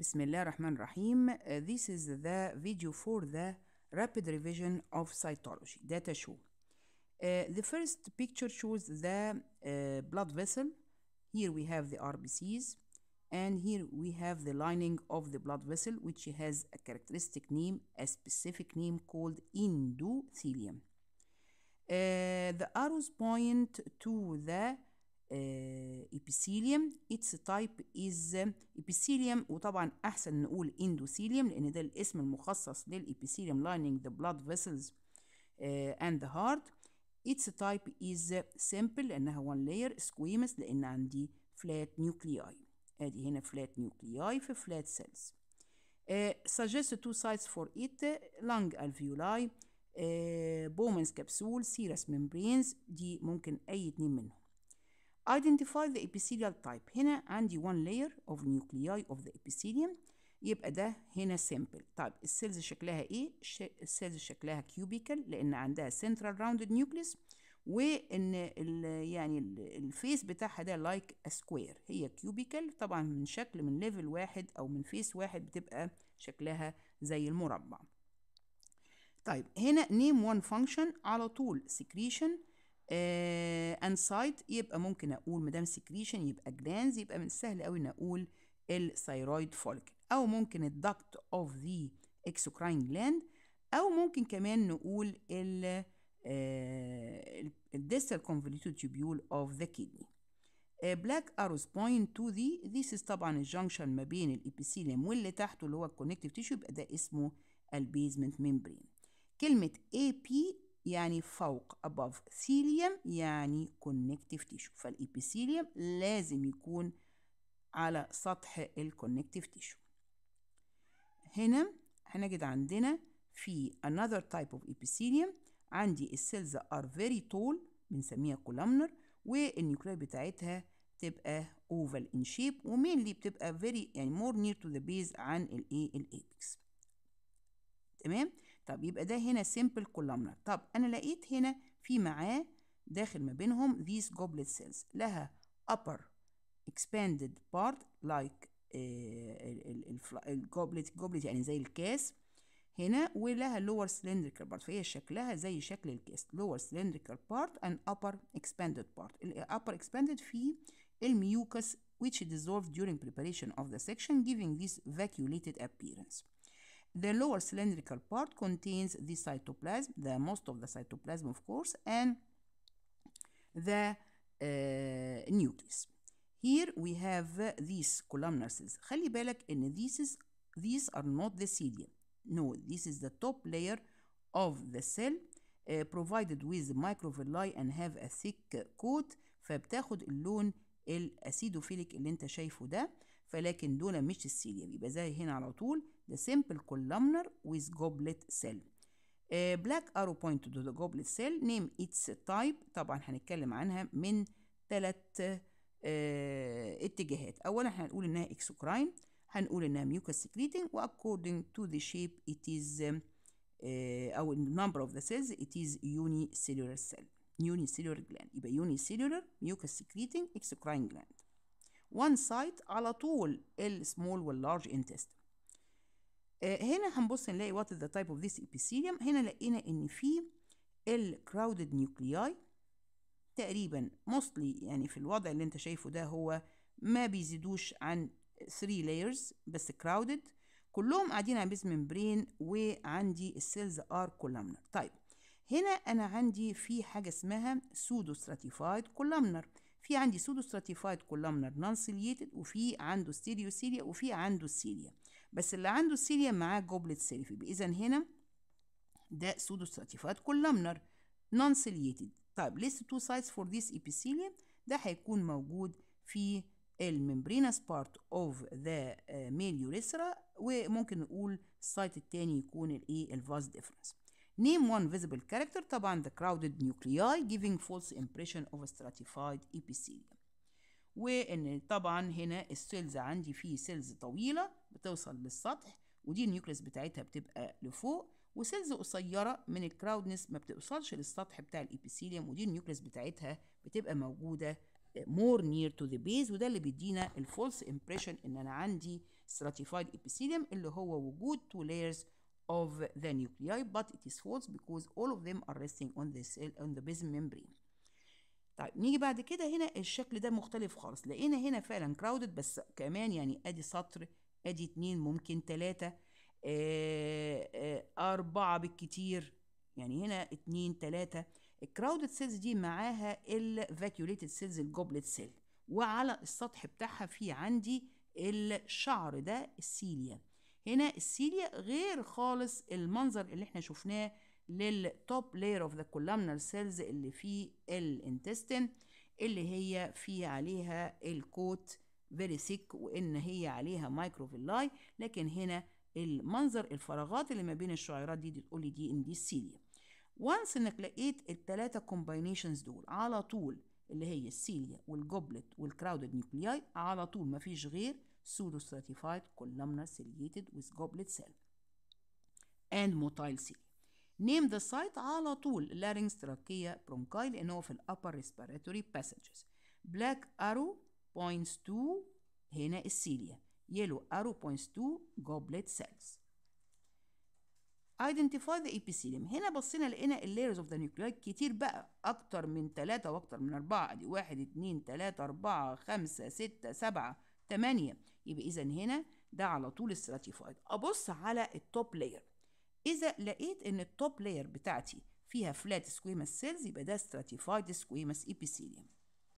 Bismillah Rahman Rahim. Uh, this is the video for the rapid revision of cytology data show. Uh, the first picture shows the uh, blood vessel. Here we have the RBCs and here we have the lining of the blood vessel which has a characteristic name, a specific name called endothelium. Uh, the arrows point to the ايبيثيليوم اتس تايب از ايبيثيليوم وطبعا احسن نقول اندوثيليوم لان ده الاسم المخصص للايبيثيليوم لايننج ذا بلاد فيسلز اند the هارت اتس تايب از سمبل لانها وان لاير سكويمس لان عندي فلات نيوكلياي ادي هنا فلات نيوكلياي في فلات آه، سيلز suggest two sites for it lung alveoli بومنز كبسول سيرس ممبرينز دي ممكن اي اتنين منهم identify the epithelial type هنا عندي one layer of nuclei of the epithelium يبقى ده هنا simple طيب السيلز شكلها ايه السيلز شكلها cubical لان عندها central rounded nucleus وان ال يعني الفيس بتاعها ده لايك like سكوير هي كيوبيكال طبعا من شكل من ليفل واحد او من فيس واحد بتبقى شكلها زي المربع طيب هنا نيم وان فانكشن على طول سكريشن انسايت آه، يبقى ممكن اقول مدام سكريشن يبقى جلانز يبقى من السهل قوي ان اقول الثايرويد فوليكل او ممكن الدكت اوف ذا اكسوكراين جلاند او ممكن كمان نقول ال الديستال كونفوليتود تيبيول اوف ذا كيدني بلاك اروز بوينت تو this ذيس طبعا الجنكشن ما بين الابيثيليوم واللي تحته اللي هو الكونكتيف تيشو يبقى ده اسمه البيزمنت ميمبرين كلمة AP يعني فوق above ثيليوم يعني كونكتيف تيشو فالإبيثيليوم لازم يكون على سطح الكونكتيف تيشو هنا هنجد عندنا في another type of epithelium عندي السيلز are very tall بنسميها columnar والنيوكلاي بتاعتها تبقى oval in shape ومينلي بتبقى very يعني more near to the base عن الايه الابيكس تمام طب يبقى ده هنا simple columnar طب أنا لقيت هنا في معاه داخل ما بينهم these goblet cells لها upper expanded part like الجوبلت goblet يعني زي الكاس هنا ولها lower cylindrical part فهي شكلها زي شكل الكاس lower cylindrical part and upper expanded part upper expanded فيه الميوكس which dissolved during preparation of the section giving this vacuolated appearance The lower cylindrical part contains the cytoplasm, the most of the cytoplasm, of course, and the uh, nucleus. Here we have uh, these columnar cells. خلي بالك إن these, is, these are not the cilia. No, this is the top layer of the cell uh, provided with microvilli and have a thick uh, coat فبتاخد اللون الاسيدوفيليك اللي انت شايفه ده فلكن دول مش السيليا بيبقى زي هنا على طول the simple columnar with goblet cell uh, black arrow point to the goblet cell name its type طبعا هنتكلم عنها من ثلاث uh, اتجاهات اولا هنقول انها اكسوكراين هنقول انها mucus secreting و according to the shape it is uh, او the number of the cells it is unicellular cell unicellular gland يبقى unicellular mucus secreting exocrine gland وان سايت على طول السمول واللارج intestine آه، هنا هنبص نلاقي what is the type of this epithelium هنا لقينا ان في crowded nuclei تقريبا mostly يعني في الوضع اللي انت شايفه ده هو ما بيزيدوش عن 3 layers بس crowded كلهم قاعدين على بيز ممبرين وعندي السيلز ار كولامنر طيب هنا انا عندي في حاجه اسمها سودو ستراتيفايد كولامنر في عندي سودو ستراتيفايد كولامنر نون سيليتد وفي عنده ستيريو سيليا وفي عنده السيليا بس اللي عنده السيليا معاه جوبلت سيلف يبقى اذا هنا ده سودو ستراتيفايد كولامنر نون سيليتد طيب ليست تو سايدز فور ذيس ايبيثيليا ده هيكون موجود في الممبرينس بارت اوف ذا ميل يوريثرا وممكن نقول السايت التاني يكون الايه الفاز ديفرنس Name one visible character طبعا the crowded nuclei giving false impression of a stratified epithelium وان طبعا هنا السيلز عندي فيه سيلز طويله بتوصل للسطح ودي النيوكليس بتاعتها بتبقى لفوق وسيلز قصيره من الكراودنس ما بتوصلش للسطح بتاع الابيثيليوم ودي النيوكليس بتاعتها بتبقى موجوده مور نير تو ذا بيز وده اللي بيدينا الفولس امبريشن ان انا عندي stratified epithelium اللي هو وجود two layers of the nuclei but it is false because all of them are resting on the cell on the basement membrane طيب نيجي بعد كده هنا الشكل ده مختلف خالص لقينا هنا فعلا crowded بس كمان يعني ادي سطر ادي اتنين ممكن تلاتة آه، آه، أربعة بالكتير يعني هنا اتنين تلاتة الكراودد سيلز دي معاها الفاكيوليتد سيلز الجوبلت سيل وعلى السطح بتاعها في عندي الشعر ده السيليا هنا السيليا غير خالص المنظر اللي احنا شفناه للتوب لاير اوف ذا كولامنر سيلز اللي في الانتستين اللي هي في عليها الكوت فيري سيك وان هي عليها مايكروفيلاي لكن هنا المنظر الفراغات اللي ما بين الشعيرات دي, دي تقول لي دي ان دي السيليا وانس انك لقيت الثلاثه كومباينيشنز دول على طول اللي هي السيليا والجوبلت والكراودد نيوكلياي على طول مفيش غير pseudo stratified columnar ciliated with goblet cell and motile cilia. Name the site على طول larynx trachea تراكية لأن هو في upper respiratory passages. Black arrow points to هنا السيليا Yellow arrow points to goblet cells. Identify the epithelium. هنا بصينا لقينا ال layers of the نيوكلاي كتير بقى اكتر من 3 واكتر من 4 ادي 1 2 3 4 5 6 7 8 يبقى إذا هنا ده على طول الستراتيفايد أبص على التوب لاير إذا لقيت إن التوب لاير بتاعتي فيها فلات سكويمس سيلز يبقى ده ستراتيفايد سكويمس إبيثيليوم